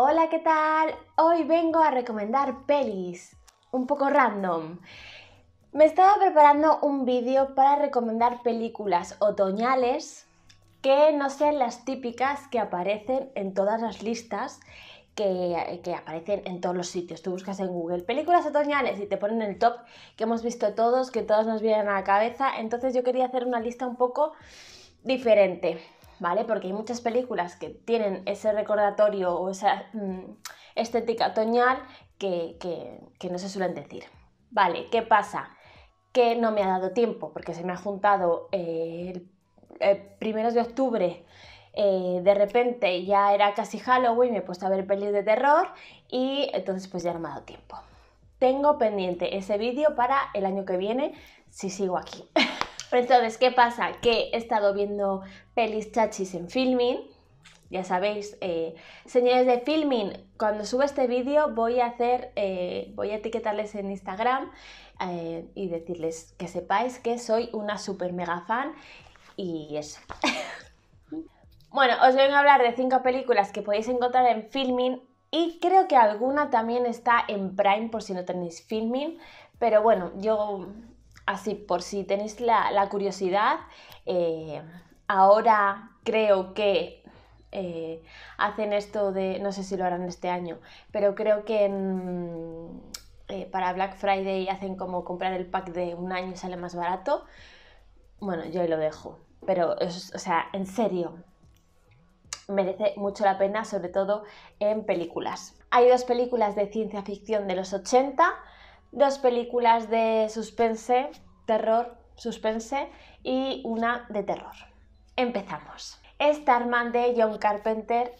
Hola, ¿qué tal? Hoy vengo a recomendar pelis, un poco random. Me estaba preparando un vídeo para recomendar películas otoñales que no sean las típicas que aparecen en todas las listas que, aparecen en todos los sitios. Tú buscas en Google películas otoñales y te ponen el top que hemos visto todos, que todos nos vienen a la cabeza. Entonces yo quería hacer una lista un poco diferente. ¿vale? Porque hay muchas películas que tienen ese recordatorio o esa mm, estética otoñal que, que, no se suelen decir. Vale, ¿qué pasa? Que no me ha dado tiempo porque se me ha juntado eh, el, eh, primeros de octubre. Eh, de repente ya era casi Halloween, me he puesto a ver pelis de terror y entonces pues ya no me ha dado tiempo. Tengo pendiente ese vídeo para el año que viene si sigo aquí. Entonces, ¿qué pasa? Que he estado viendo pelis chachis en filming. Ya sabéis, eh, señores de filming, cuando suba este vídeo voy a hacer, eh, voy a etiquetarles en Instagram eh, y decirles que sepáis que soy una super mega fan y eso. bueno, os vengo a hablar de cinco películas que podéis encontrar en filming y creo que alguna también está en Prime por si no tenéis filming, pero bueno, yo así por si tenéis la, curiosidad, eh, ahora creo que eh, hacen esto de, no sé si lo harán este año, pero creo que eh, para Black Friday hacen como comprar el pack de un año y sale más barato. Bueno, yo ahí lo dejo, pero o sea, en serio, merece mucho la pena, sobre todo en películas. Hay dos películas de ciencia ficción de los 80, dos películas de suspense terror, suspense y una de terror. Empezamos. Starman de John Carpenter,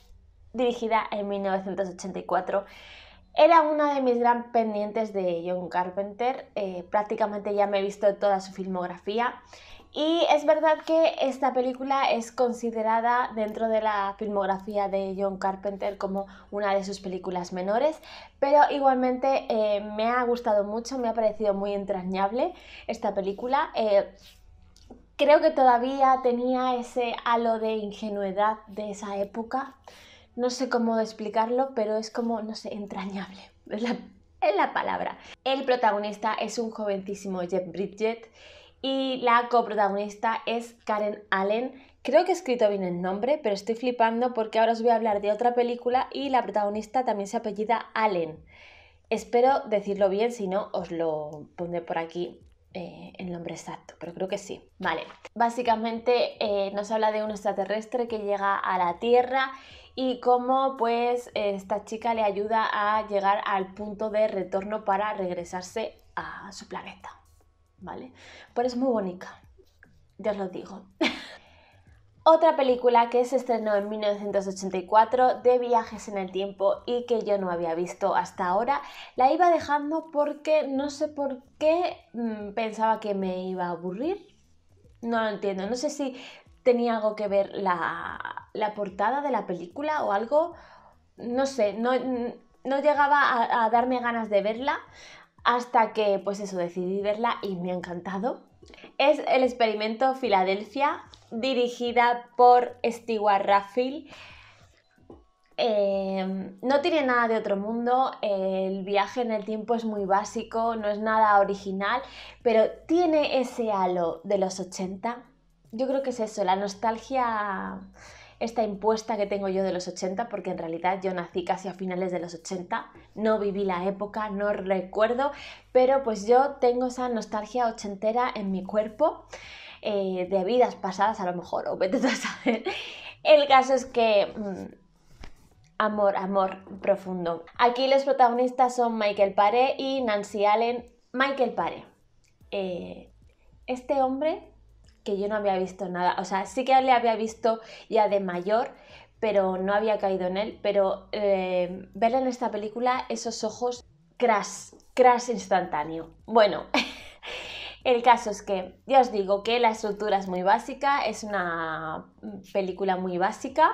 dirigida en 1984. Era una de mis gran pendientes de John Carpenter. Eh, prácticamente ya me he visto toda su filmografía. Y es verdad que esta película es considerada dentro de la filmografía de John Carpenter como una de sus películas menores, pero igualmente eh, me ha gustado mucho, me ha parecido muy entrañable esta película. Eh, creo que todavía tenía ese halo de ingenuidad de esa época. No sé cómo explicarlo, pero es como, no sé, entrañable. Es la, palabra. El protagonista es un jovencísimo Jeff Bridget y la coprotagonista es Karen Allen. Creo que he escrito bien el nombre, pero estoy flipando porque ahora os voy a hablar de otra película y la protagonista también se apellida Allen. Espero decirlo bien, si no os lo pondré por aquí eh, el nombre exacto, pero creo que sí. Vale, básicamente eh, nos habla de un extraterrestre que llega a la Tierra y cómo pues esta chica le ayuda a llegar al punto de retorno para regresarse a su planeta. ¿vale? Pero es muy bonita, ya os lo digo. Otra película que se estrenó en 1984 de viajes en el tiempo y que yo no había visto hasta ahora, la iba dejando porque no sé por qué mm, pensaba que me iba a aburrir. No lo entiendo, no sé si tenía algo que ver la, portada de la película o algo, no sé, no, llegaba a darme ganas de verla, hasta que pues eso decidí verla y me ha encantado. Es el experimento Filadelfia, dirigida por Stewart Raffil. Em, no tiene nada de otro mundo, el viaje en el tiempo es muy básico, no es nada original, pero tiene ese halo de los 80. Yo creo que es eso, la nostalgia esta impuesta que tengo yo de los 80, porque en realidad yo nací casi a finales de los 80, no viví la época, no recuerdo, pero pues yo tengo esa nostalgia ochentera en mi cuerpo, eh, de vidas pasadas a lo mejor, o vete a saber. El caso es que... Mm, amor, amor profundo. Aquí los protagonistas son Michael Pare y Nancy Allen. Michael Pare. Eh, este hombre que yo no había visto nada. O sea, sí que le había visto ya de mayor, pero no había caído en él. Pero eh, ver en esta película esos ojos, crash, crash instantáneo. Bueno. El caso es que, ya os digo que la estructura es muy básica, es una película muy básica,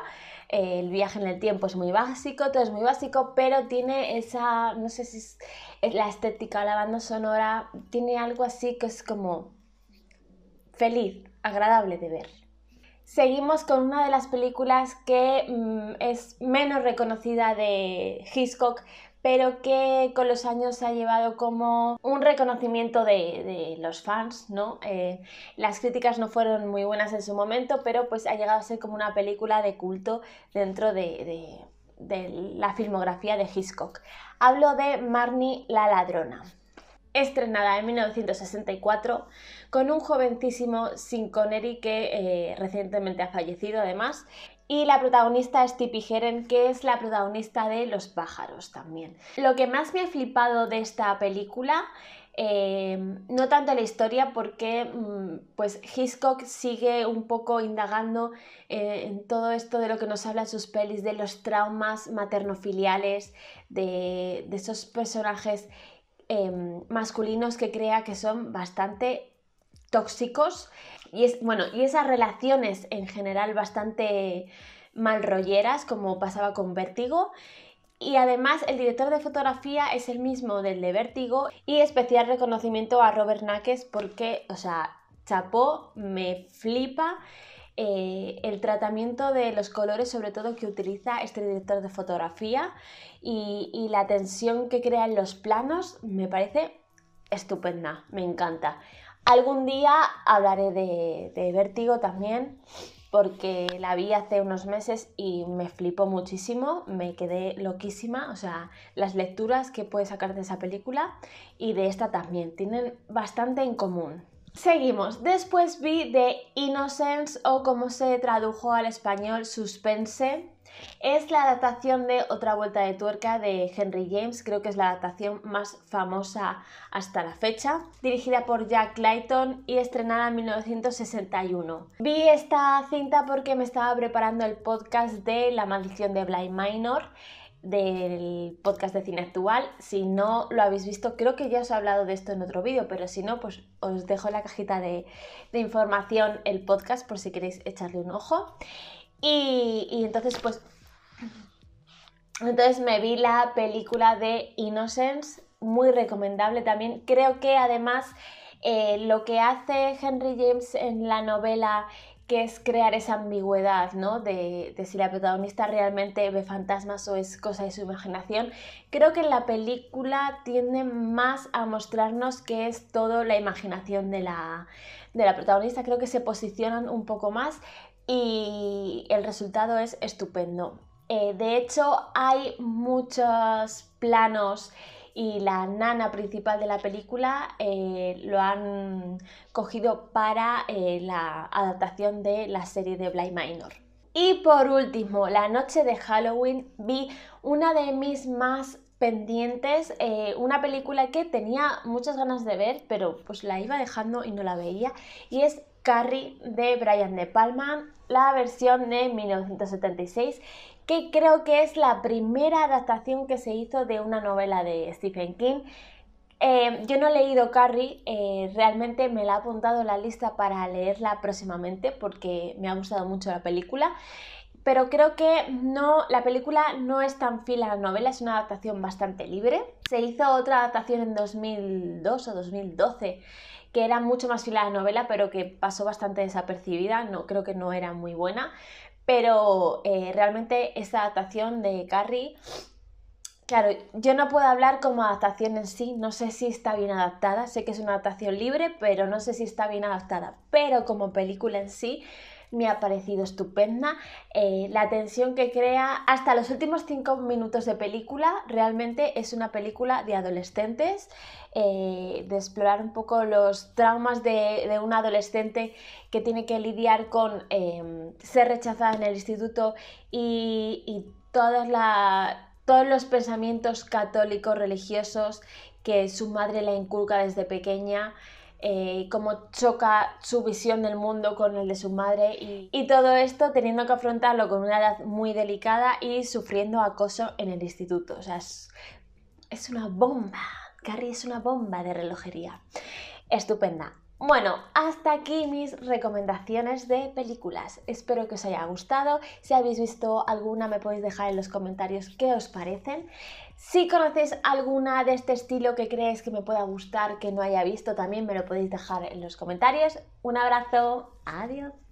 eh, el viaje en el tiempo es muy básico, todo es muy básico, pero tiene esa, no sé si es, la estética, la banda sonora, tiene algo así que es como feliz, agradable de ver. Seguimos con una de las películas que mm, es menos reconocida de Hitchcock, pero que con los años se ha llevado como un reconocimiento de, los fans, ¿no? Eh, las críticas no fueron muy buenas en su momento, pero pues ha llegado a ser como una película de culto dentro de, de la filmografía de Hitchcock. Hablo de Marnie la ladrona estrenada en 1964 con un jovencísimo Sin que eh, recientemente ha fallecido además. Y la protagonista es Tippi Heren, que es la protagonista de Los pájaros también. Lo que más me ha flipado de esta película eh, no tanto la historia porque mm, pues Hitchcock sigue un poco indagando eh, en todo esto de lo que nos habla sus pelis, de los traumas maternofiliales, de, de esos personajes Em, masculinos que crea que son bastante tóxicos y es bueno y esas relaciones en general bastante malrolleras como pasaba con Vértigo y además el director de fotografía es el mismo del de Vértigo y especial reconocimiento a Robert Náquez porque o sea chapó me flipa eh, el tratamiento de los colores, sobre todo que utiliza este director de fotografía y, la tensión que crea en los planos, me parece estupenda, me encanta. Algún día hablaré de, Vértigo también, porque la vi hace unos meses y me flipó muchísimo, me quedé loquísima, o sea, las lecturas que puede sacar de esa película y de esta también tienen bastante en común. Seguimos. Después vi The Innocence o como se tradujo al español Suspense. Es la adaptación de Otra Vuelta de Tuerca de Henry James, creo que es la adaptación más famosa hasta la fecha, dirigida por Jack Clayton y estrenada en 1961. Vi esta cinta porque me estaba preparando el podcast de La maldición de Blind Minor del podcast de cine actual. Si no lo habéis visto, creo que ya os he hablado de esto en otro vídeo, pero si no, pues os dejo en la cajita de, información el podcast por si queréis echarle un ojo. Y, y, entonces, pues, entonces me vi la película de Innocence, muy recomendable también. Creo que además eh, lo que hace Henry James en la novela que es crear esa ambigüedad, ¿no? De, si la protagonista realmente ve fantasmas o es cosa de su imaginación. Creo que en la película tiende más a mostrarnos que es todo la imaginación de la, de la protagonista. Creo que se posicionan un poco más y el resultado es estupendo. Eh, de hecho, hay muchos planos y la nana principal de la película eh, lo han cogido para eh, la adaptación de la serie de Bly Minor. Y por último, la noche de Halloween vi una de mis más pendientes, eh, una película que tenía muchas ganas de ver, pero pues la iba dejando y no la veía, y es Carrie de Brian De Palma, la versión de 1976 que creo que es la primera adaptación que se hizo de una novela de Stephen King. Eh, yo no he leído Carrie, eh, realmente me la ha apuntado la lista para leerla próximamente porque me ha gustado mucho la película pero creo que no, la película no es tan fiel a la novela, es una adaptación bastante libre. Se hizo otra adaptación en 2002 o 2012 que era mucho más fiel a la novela, pero que pasó bastante desapercibida, no, creo que no era muy buena. Pero eh, realmente esa adaptación de Carrie, claro, yo no puedo hablar como adaptación en sí, no sé si está bien adaptada, sé que es una adaptación libre, pero no sé si está bien adaptada. Pero como película en sí, me ha parecido estupenda. Eh, la tensión que crea hasta los últimos cinco minutos de película, realmente es una película de adolescentes, eh, de explorar un poco los traumas de, de un adolescente que tiene que lidiar con em, ser rechazada en el instituto y, todas todos los pensamientos católicos religiosos que su madre le inculca desde pequeña. Eh, cómo choca su visión del mundo con el de su madre y, todo esto teniendo que afrontarlo con una edad muy delicada y sufriendo acoso en el instituto. O sea, es, es una bomba. Carrie es una bomba de relojería. Estupenda. Bueno, hasta aquí mis recomendaciones de películas. Espero que os haya gustado. Si habéis visto alguna me podéis dejar en los comentarios qué os parecen. Si conocéis alguna de este estilo que creéis que me pueda gustar, que no haya visto, también me lo podéis dejar en los comentarios. Un abrazo, adiós.